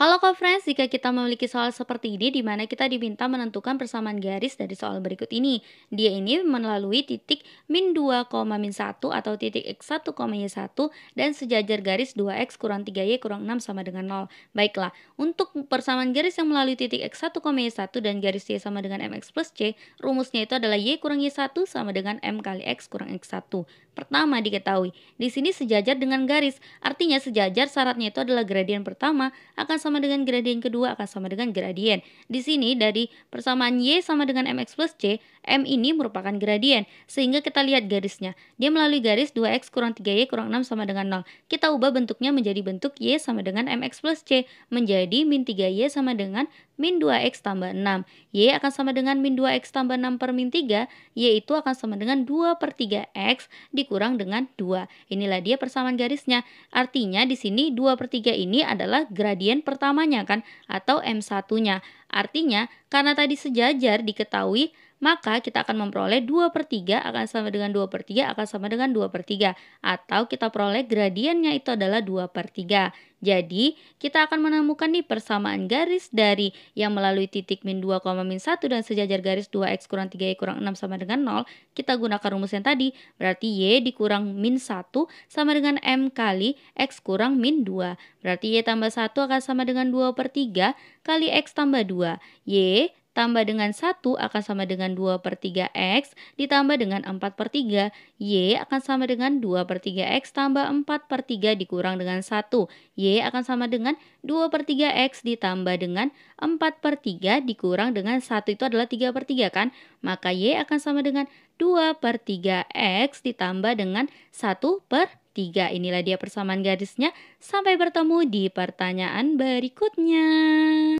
Halo conference, jika kita memiliki soal seperti ini di mana kita diminta menentukan persamaan garis dari soal berikut ini. Dia ini melalui titik min 2, min 1 atau titik x1, y1 dan sejajar garis 2x kurang 3y kurang 6 sama dengan 0. Baiklah, untuk persamaan garis yang melalui titik x1, y1 dan garis y sama dengan mx plus c, rumusnya itu adalah y kurang y1 sama dengan m kali x kurang x1. Pertama diketahui, di sini sejajar dengan garis, artinya sejajar syaratnya itu adalah gradien pertama akan sama sama dengan gradien kedua akan sama dengan gradien. Di sini dari persamaan Y sama dengan MX plus C, M ini merupakan gradien. Sehingga kita lihat garisnya. Dia melalui garis 2X kurang 3Y kurang 6 sama dengan 0. Kita ubah bentuknya menjadi bentuk Y sama dengan MX plus C menjadi min 3Y sama dengan min 2x tambah 6. Y akan sama dengan min 2x tambah 6 per min 3. Y itu akan sama dengan 2 per 3x dikurang dengan 2. Inilah dia persamaan garisnya. Artinya di sini 2 per 3 ini adalah gradien pertamanya kan atau M1-nya. Artinya, karena tadi sejajar diketahui, maka kita akan memperoleh 2 per 3 akan sama dengan 2 per 3 akan sama dengan 2 per 3. Atau kita peroleh gradiennya itu adalah 2 per 3. Jadi, kita akan menemukan nih persamaan garis dari yang melalui titik min 2, min 1 dan sejajar garis 2x kurang 3y kurang 6 sama dengan 0. Kita gunakan rumus yang tadi, berarti y dikurang min 1 sama dengan m kali x kurang min 2. Berarti y tambah 1 akan sama dengan 2 per 3 kali x tambah 2 2. Y tambah dengan 1 akan sama dengan 2 per 3x ditambah dengan 4 per 3. Y akan sama dengan 2 per 3x tambah 4 per 3 dikurang dengan 1. Y akan sama dengan 2 per 3x ditambah dengan 4 per 3 dikurang dengan 1 itu adalah 3 per 3 kan? Maka Y akan sama dengan 2 per 3x ditambah dengan 1 per 3. Inilah dia persamaan garisnya. Sampai bertemu di pertanyaan berikutnya.